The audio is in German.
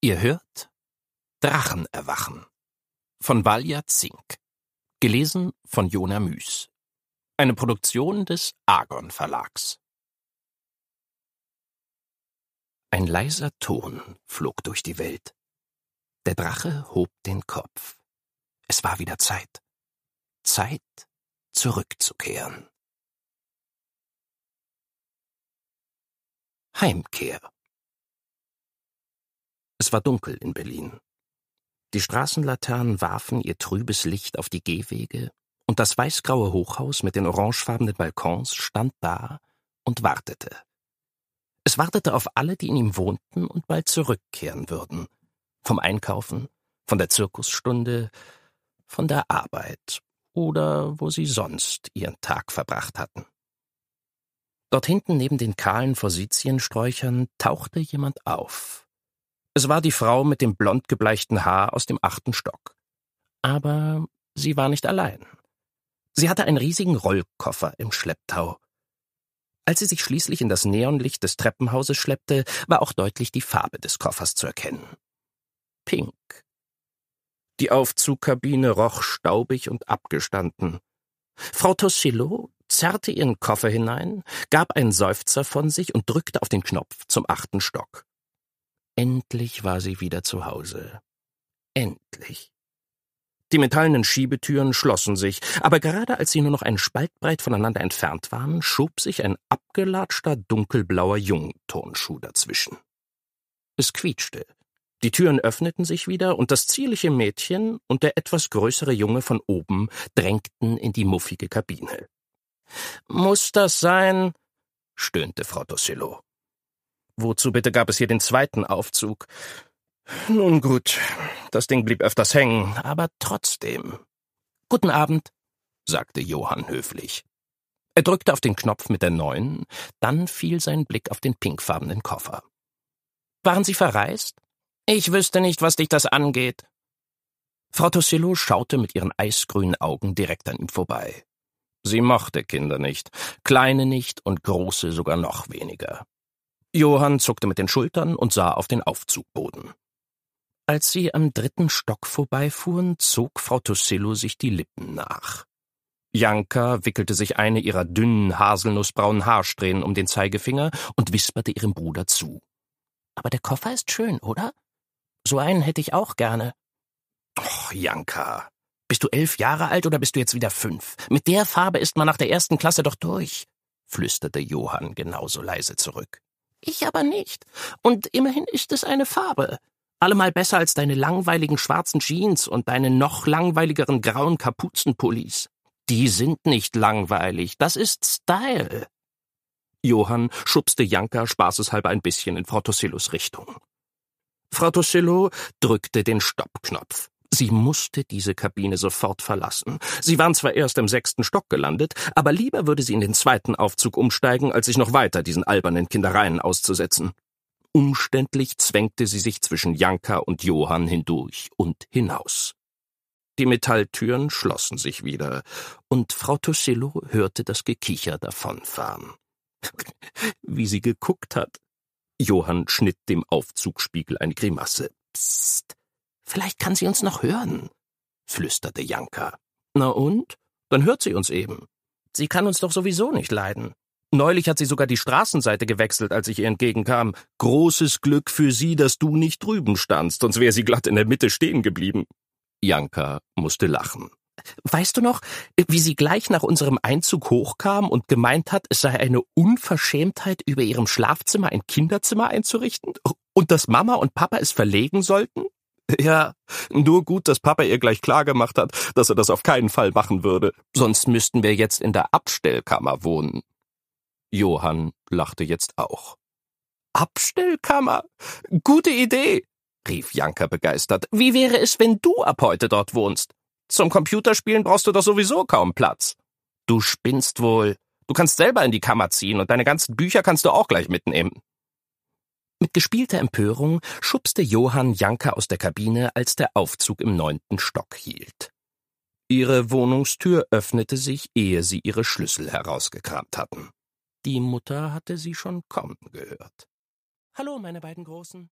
Ihr hört Drachen erwachen von Valja Zink. Gelesen von Jona Müß. Eine Produktion des Argon Verlags. Ein leiser Ton flog durch die Welt. Der Drache hob den Kopf. Es war wieder Zeit. Zeit, zurückzukehren. Heimkehr. Es war dunkel in Berlin. Die Straßenlaternen warfen ihr trübes Licht auf die Gehwege, und das weißgraue Hochhaus mit den orangefarbenen Balkons stand da und wartete. Es wartete auf alle, die in ihm wohnten und bald zurückkehren würden. Vom Einkaufen, von der Zirkusstunde, von der Arbeit oder wo sie sonst ihren Tag verbracht hatten. Dort hinten neben den kahlen Forsythiensträuchern tauchte jemand auf. Es war die Frau mit dem blond gebleichten Haar aus dem achten Stock. Aber sie war nicht allein. Sie hatte einen riesigen Rollkoffer im Schlepptau. Als sie sich schließlich in das Neonlicht des Treppenhauses schleppte, war auch deutlich die Farbe des Koffers zu erkennen. Pink. Die Aufzugkabine roch staubig und abgestanden. Frau Tossillo zerrte ihren Koffer hinein, gab einen Seufzer von sich und drückte auf den Knopf zum achten Stock. Endlich war sie wieder zu Hause. Endlich. Die metallenen Schiebetüren schlossen sich, aber gerade als sie nur noch einen Spalt breit voneinander entfernt waren, schob sich ein abgelatschter dunkelblauer Jungturnschuh dazwischen. Es quietschte. Die Türen öffneten sich wieder und das zierliche Mädchen und der etwas größere Junge von oben drängten in die muffige Kabine. Muss das sein? stöhnte Frau Tossillo. Wozu bitte gab es hier den zweiten Aufzug? Nun gut, das Ding blieb öfters hängen, aber trotzdem. Guten Abend, sagte Johann höflich. Er drückte auf den Knopf mit der neuen, dann fiel sein Blick auf den pinkfarbenen Koffer. Waren Sie verreist? Ich wüsste nicht, was dich das angeht. Frau Tossillo schaute mit ihren eisgrünen Augen direkt an ihm vorbei. Sie mochte Kinder nicht, kleine nicht und große sogar noch weniger. Johann zuckte mit den Schultern und sah auf den Aufzugboden. Als sie am dritten Stock vorbeifuhren, zog Frau Tussillo sich die Lippen nach. Janka wickelte sich eine ihrer dünnen, haselnussbraunen Haarsträhnen um den Zeigefinger und wisperte ihrem Bruder zu. Aber der Koffer ist schön, oder? So einen hätte ich auch gerne. Och, Janka, bist du elf Jahre alt oder bist du jetzt wieder fünf? Mit der Farbe ist man nach der ersten Klasse doch durch, flüsterte Johann genauso leise zurück. Ich aber nicht. Und immerhin ist es eine Farbe. Allemal besser als deine langweiligen schwarzen Jeans und deine noch langweiligeren grauen Kapuzenpullis. Die sind nicht langweilig, das ist Style. Johann schubste Janka spaßeshalber ein bisschen in Frau Tossillos Richtung. Frau Tossillo drückte den Stoppknopf. Sie musste diese Kabine sofort verlassen. Sie waren zwar erst im sechsten Stock gelandet, aber lieber würde sie in den zweiten Aufzug umsteigen, als sich noch weiter diesen albernen Kindereien auszusetzen. Umständlich zwängte sie sich zwischen Janka und Johann hindurch und hinaus. Die Metalltüren schlossen sich wieder, und Frau Tussilo hörte das Gekicher davonfahren. Wie sie geguckt hat. Johann schnitt dem Aufzugspiegel eine Grimasse. Psst. Vielleicht kann sie uns noch hören, flüsterte Janka. Na und? Dann hört sie uns eben. Sie kann uns doch sowieso nicht leiden. Neulich hat sie sogar die Straßenseite gewechselt, als ich ihr entgegenkam. Großes Glück für sie, dass du nicht drüben standst, sonst wäre sie glatt in der Mitte stehen geblieben. Janka musste lachen. Weißt du noch, wie sie gleich nach unserem Einzug hochkam und gemeint hat, es sei eine Unverschämtheit, über ihrem Schlafzimmer ein Kinderzimmer einzurichten und dass Mama und Papa es verlegen sollten? Ja, nur gut, dass Papa ihr gleich klargemacht hat, dass er das auf keinen Fall machen würde, sonst müssten wir jetzt in der Abstellkammer wohnen. Johann lachte jetzt auch. Abstellkammer? Gute Idee, rief Janka begeistert. Wie wäre es, wenn du ab heute dort wohnst? Zum Computerspielen brauchst du doch sowieso kaum Platz. Du spinnst wohl. Du kannst selber in die Kammer ziehen und deine ganzen Bücher kannst du auch gleich mitnehmen. Mit gespielter Empörung schubste Johann Janka aus der Kabine, als der Aufzug im neunten Stock hielt. Ihre Wohnungstür öffnete sich, ehe sie ihre Schlüssel herausgekramt hatten. Die Mutter hatte sie schon kommen gehört. Hallo, meine beiden Großen.